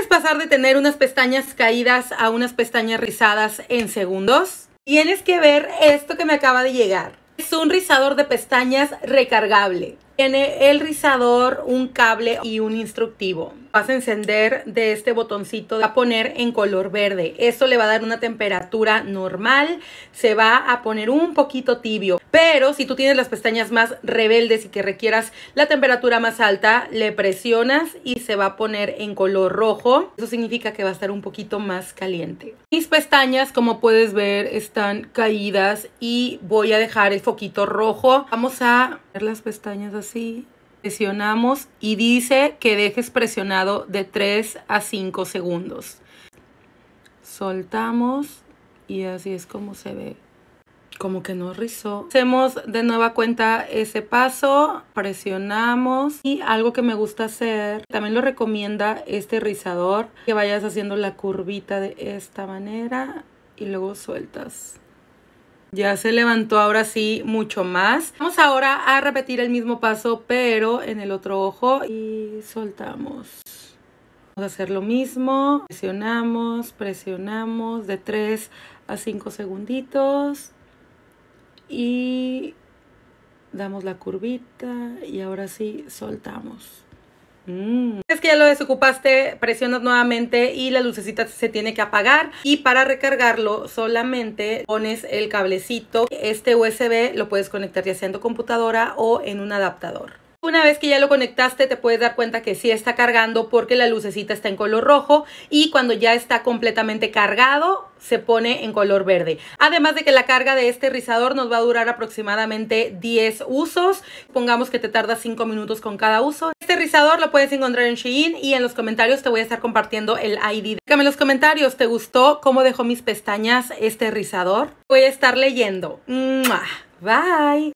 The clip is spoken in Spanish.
¿Quieres pasar de tener unas pestañas caídas a unas pestañas rizadas en segundos? Tienes que ver esto que me acaba de llegar. Es un rizador de pestañas recargable. Tiene el rizador, un cable y un instructivo vas a encender de este botoncito, va a poner en color verde. eso le va a dar una temperatura normal, se va a poner un poquito tibio. Pero si tú tienes las pestañas más rebeldes y que requieras la temperatura más alta, le presionas y se va a poner en color rojo. Eso significa que va a estar un poquito más caliente. Mis pestañas, como puedes ver, están caídas y voy a dejar el foquito rojo. Vamos a ver las pestañas así presionamos y dice que dejes presionado de 3 a 5 segundos. Soltamos y así es como se ve. Como que no rizó. Hacemos de nueva cuenta ese paso, presionamos y algo que me gusta hacer, también lo recomienda este rizador, que vayas haciendo la curvita de esta manera y luego sueltas. Ya se levantó ahora sí mucho más. Vamos ahora a repetir el mismo paso, pero en el otro ojo. Y soltamos. Vamos a hacer lo mismo. Presionamos, presionamos de 3 a 5 segunditos. Y damos la curvita y ahora sí soltamos. Mm que ya lo desocupaste, presionas nuevamente y la lucecita se tiene que apagar. Y para recargarlo solamente pones el cablecito. Este USB lo puedes conectar ya siendo computadora o en un adaptador. Una vez que ya lo conectaste te puedes dar cuenta que sí está cargando porque la lucecita está en color rojo y cuando ya está completamente cargado se pone en color verde. Además de que la carga de este rizador nos va a durar aproximadamente 10 usos. Pongamos que te tarda 5 minutos con cada uso. Este rizador lo puedes encontrar en Shein y en los comentarios te voy a estar compartiendo el ID. Déjame en los comentarios, ¿te gustó cómo dejó mis pestañas este rizador? Voy a estar leyendo. Bye.